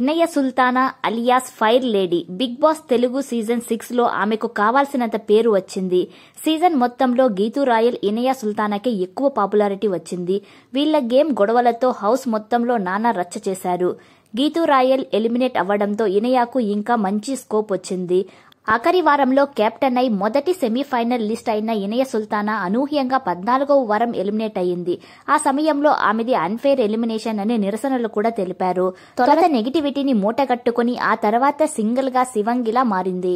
Inaya Sultana alias fire lady Bigg Boss Telugu season six లో ఆమెకు కావాల్సినంత పేరు వచ్చింది సీజన్ మొత్తంలో గీతూ రాయల్ ఇనయ సుల్తానాకే ఎక్కువ పాపులారిటీ వచ్చింది వీళ్ల గేమ్ గొడవలతో హౌస్ మొత్తంలో నానా రచ్చ చేశారు గీతూ రాయల్ ఎలిమినేట్ అవ్వడంతో ఇనయాకు ఇంకా మంచి స్కోప్ వచ్చింది ఆఖరి వారంలో కెప్టెన్ అయి మొదటి సెమీఫైనల్ లిస్ట్ అయిన ఇనయ సుల్తానా అనూహ్యంగా పద్నాలుగవ వారం ఎలిమినేట్ అయ్యింది ఆ సమయంలో ఆమెది అన్ఫేర్ ఎలిమినేషన్ అనే నిరసనలు కూడా తెలిపారు తొలగ నెగిటివిటీని మూటగట్టుకుని ఆ తర్వాత సింగిల్ గా శివంగిలా మారింది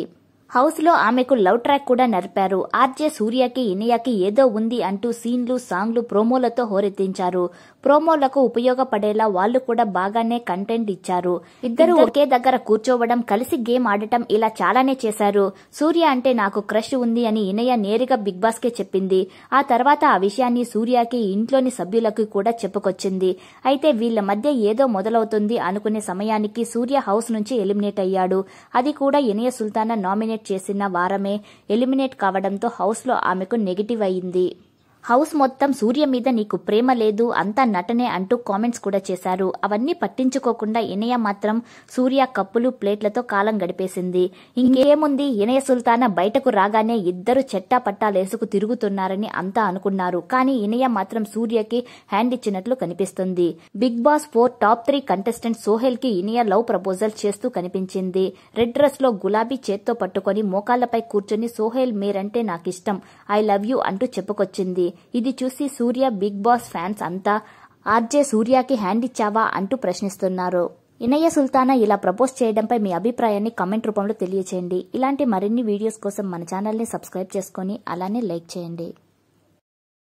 హౌస్ లో ఆమెకు లవ్ ట్రాక్ కూడా నడిపారు ఆర్జే సూర్యకి ఇనయాకి ఏదో ఉంది అంటూ సీన్లు సాంగ్లు ప్రోమోలతో హోరెత్తించారు ప్రోమోలకు ఉపయోగపడేలా వాళ్ళు కూడా బాగానే కంటెంట్ ఇచ్చారు ఇద్దరు ఒకే దగ్గర కూర్చోవడం కలిసి గేమ్ ఆడటం ఇలా చాలానే చేశారు సూర్య అంటే నాకు క్రష్ ఉంది అని ఇనయ నేరుగా బిగ్ బాస్ కే చెప్పింది ఆ తర్వాత ఆ విషయాన్ని సూర్యకి ఇంట్లోని సభ్యులకు కూడా చెప్పుకొచ్చింది అయితే వీళ్ళ మధ్య ఏదో మొదలవుతుంది అనుకునే సమయానికి సూర్య హౌస్ నుంచి ఎలిమినేట్ అయ్యాడు అది కూడా ఇనయ సుల్తానా నామినేట్ ఎలిమినేట్ చేసిన వారమే ఎలిమినేట్ కావడంతో హౌస్లో ఆమెకు నెగిటివ్ అయింది హౌస్ మొత్తం సూర్య మీద నీకు ప్రేమ లేదు అంతా నటనే అంటూ కామెంట్స్ కూడా చేశారు అవన్నీ పట్టించుకోకుండా ఇనయ మాత్రం సూర్య కప్పులు ప్లేట్లతో కాలం గడిపేసింది ఇంకేముంది ఇనయ సుల్తానా బయటకు రాగానే ఇద్దరు చెట్టా పట్టాలేసుకు తిరుగుతున్నారని అంతా అనుకున్నారు కానీ ఇనయ మాత్రం సూర్యకి హ్యాండ్ ఇచ్చినట్లు కనిపిస్తుంది Bigg Boss four top three contestant Sohel కి ఇనయ లవ్ ప్రపోజల్ చేస్తూ కనిపించింది రెడ్ డ్రెస్ లో గులాబీ చేత్తో పట్టుకొని మోకాళ్లపై కూర్చొని సోహెల్ మీరంటే నాకిష్టం ఐ లవ్ యూ అంటూ చెప్పుకొచ్చింది ఇది చూసి సూర్య బిగ్ బాస్ ఫ్యాన్స్ అంతా ఆర్జే సూర్యకి హ్యాండ్ ఇచ్చావా అంటూ ప్రశ్నిస్తున్నారు ఇనయ్య సుల్తానా ఇలా ప్రపోజ్ చేయడంపై మీ అభిప్రాయాన్ని కమెంట్ రూపంలో తెలియచేయండి ఇలాంటి మరిన్ని వీడియోస్ కోసం మన ఛానల్ని సబ్స్క్రైబ్ చేసుకొని అలానే లైక్ చేయండి